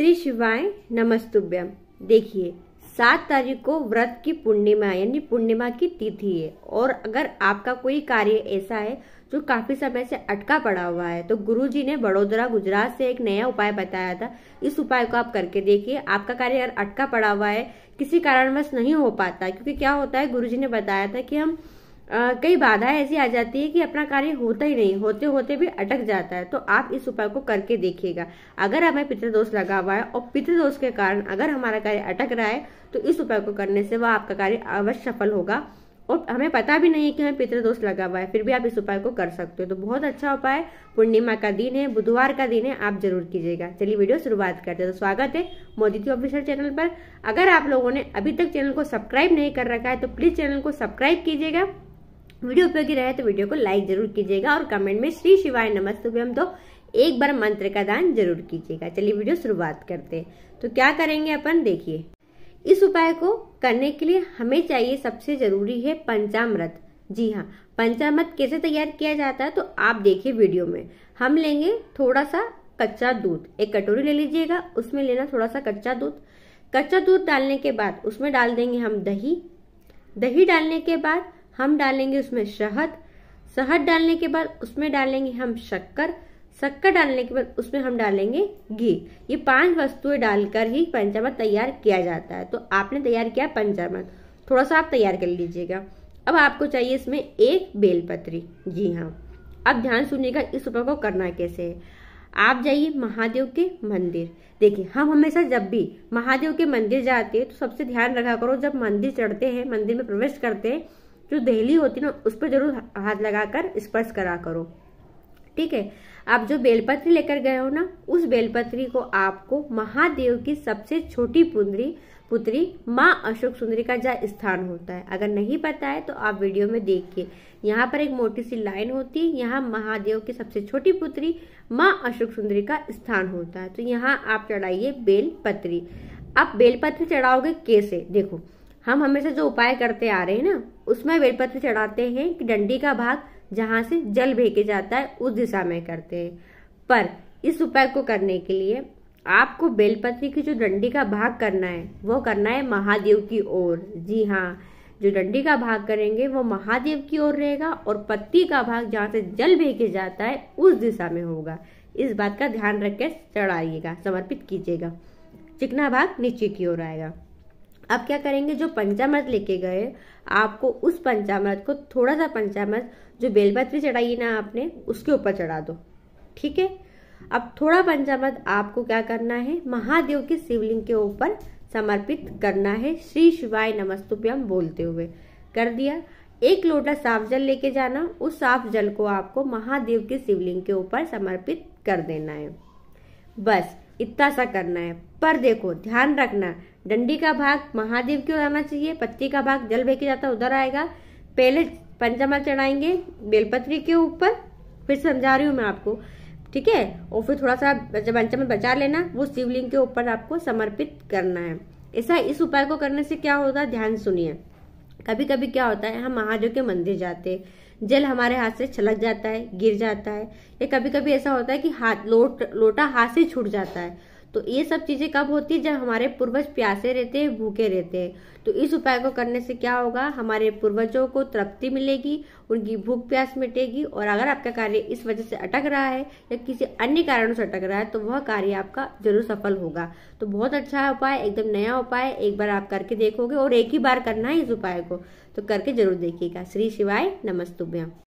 श्री शिवाय नमस्तुभ्यम देखिए सात तारीख को व्रत की पूर्णिमा यानी पूर्णिमा की तिथि है और अगर आपका कोई कार्य ऐसा है जो काफी समय से अटका पड़ा हुआ है तो गुरुजी ने बड़ोदरा गुजरात से एक नया उपाय बताया था इस उपाय को आप करके देखिए आपका कार्य अगर अटका पड़ा हुआ है किसी कारणवश नहीं हो पाता क्योंकि क्या होता है गुरुजी ने बताया था कि हम कई बाधाएं ऐसी आ जाती है कि अपना कार्य होता ही नहीं होते होते भी अटक जाता है तो आप इस उपाय को करके देखिएगा अगर हमें पितृदोष लगा हुआ है और पितृदोष के कारण अगर हमारा कार्य अटक रहा है तो इस उपाय को करने से वह आपका कार्य अवश्य सफल होगा और हमें पता भी नहीं है कि हमें पितृदोष लगा हुआ है फिर भी आप इस उपाय को कर सकते हो तो बहुत अच्छा उपाय पूर्णिमा का दिन है बुधवार का दिन है आप जरूर कीजिएगा चलिए वीडियो शुरुआत करते हैं तो स्वागत है मोदी ऑफिशियल चैनल पर अगर आप लोगों ने अभी तक चैनल को सब्सक्राइब नहीं कर रखा है तो प्लीज चैनल को सब्सक्राइब कीजिएगा वीडियो उपयोगी रहे तो वीडियो को लाइक जरूर कीजिएगा और कमेंट में श्री शिवाय नमस्तुभ्यम हम तो एक बार मंत्र का दान जरूर कीजिएगा चलिए वीडियो शुरुआत करते हैं तो क्या करेंगे अपन देखिए इस उपाय को करने के लिए हमें चाहिए सबसे जरूरी है पंचामृत जी हाँ पंचामृत कैसे तैयार किया जाता है तो आप देखिए वीडियो में हम लेंगे थोड़ा सा कच्चा दूध एक कटोरी ले लीजिएगा उसमें लेना थोड़ा सा कच्चा दूध कच्चा दूध डालने के बाद उसमें डाल देंगे हम दही दही डालने के बाद हम डालेंगे उसमें शहद शहद डालने के बाद उसमें डालेंगे हम शक्कर शक्कर डालने के बाद उसमें हम डालेंगे घी ये पांच वस्तुएं डालकर ही पंचामृत तैयार किया जाता है तो आपने तैयार किया पंचामृत थोड़ा सा आप तैयार कर लीजिएगा अब आपको चाहिए इसमें एक बेलपत्री जी हाँ अब ध्यान सुनिएगा इस उपाय को करना कैसे है आप जाइए महादेव के मंदिर देखिए हम हमेशा जब भी महादेव के मंदिर जाते हैं तो सबसे ध्यान रखा करो जब मंदिर चढ़ते हैं मंदिर में प्रवेश करते हैं जो दहली होती ना उस पर जरूर हाथ लगाकर स्पर्श करा करो ठीक है आप जो बेलपत्री लेकर गए हो ना उस बेलपत्री को आपको महादेव की सबसे छोटी पुंदरी पुत्री माँ अशोक सुंदरी का जहाँ स्थान होता है अगर नहीं पता है तो आप वीडियो में देखिए यहाँ पर एक मोटी सी लाइन होती है यहाँ महादेव की सबसे छोटी पुत्री माँ अशोक सुंदरी का स्थान होता है तो यहाँ आप चढ़ाइए बेलपत्री आप बेलपत्री चढ़ाओगे कैसे देखो हम हमेशा जो उपाय करते आ रहे हैं ना उसमें बेलपत्र चढ़ाते हैं कि डंडी का भाग जहां से जल भेके जाता है उस दिशा में करते हैं पर इस उपाय को करने के लिए आपको बेलपत्री की जो डंडी का भाग करना है वो करना है महादेव की ओर जी हाँ जो डंडी का भाग करेंगे वो महादेव की ओर रहेगा और पत्ती का भाग जहाँ से जल भेके जाता है उस दिशा में होगा इस बात का ध्यान रख के चढ़ाइएगा समर्पित कीजिएगा चिकना भाग नीचे की ओर आएगा अब क्या करेंगे जो पंचामृत लेके गए आपको उस पंचामृत को थोड़ा सा पंचामृत जो बेलपत्री चढ़ाई ना आपने उसके ऊपर चढ़ा दो ठीक है अब थोड़ा पंचामृत आपको क्या करना है महादेव के शिवलिंग के ऊपर समर्पित करना है श्री शिवाय नमस्तुभ्यम बोलते हुए कर दिया एक लोटा साफ जल लेके जाना उस साफ जल को आपको महादेव के शिवलिंग के ऊपर समर्पित कर देना है बस इतना सा करना है पर देखो ध्यान रखना डंडी का भाग महादेव की ओर आना चाहिए पत्ती का भाग जल बह जाता उधर आएगा पहले पंचमल चढ़ाएंगे बेलपत्री के ऊपर फिर समझा रही हूँ मैं आपको ठीक है और फिर थोड़ा सा पंचमल बचा लेना वो शिवलिंग के ऊपर आपको समर्पित करना है ऐसा इस उपाय को करने से क्या होगा ध्यान सुनिए कभी कभी क्या होता है हम महादेव के मंदिर जाते हैं जल हमारे हाथ से छलक जाता है गिर जाता है या कभी कभी ऐसा होता है कि हाथ लोट लोटा हाथ से छूट जाता है तो ये सब चीज़ें कब होती है जब हमारे पूर्वज प्यासे रहते हैं भूखे रहते हैं तो इस उपाय को करने से क्या होगा हमारे पूर्वजों को तृप्ति मिलेगी उनकी भूख प्यास मिटेगी और अगर आपका कार्य इस वजह से अटक रहा है या किसी अन्य कारणों से अटक रहा है तो वह कार्य आपका जरूर सफल होगा तो बहुत अच्छा उपाय एकदम नया उपाय एक बार आप करके देखोगे और एक ही बार करना है इस उपाय को तो करके जरूर देखिएगा श्री शिवाय नमस्तुभ्यम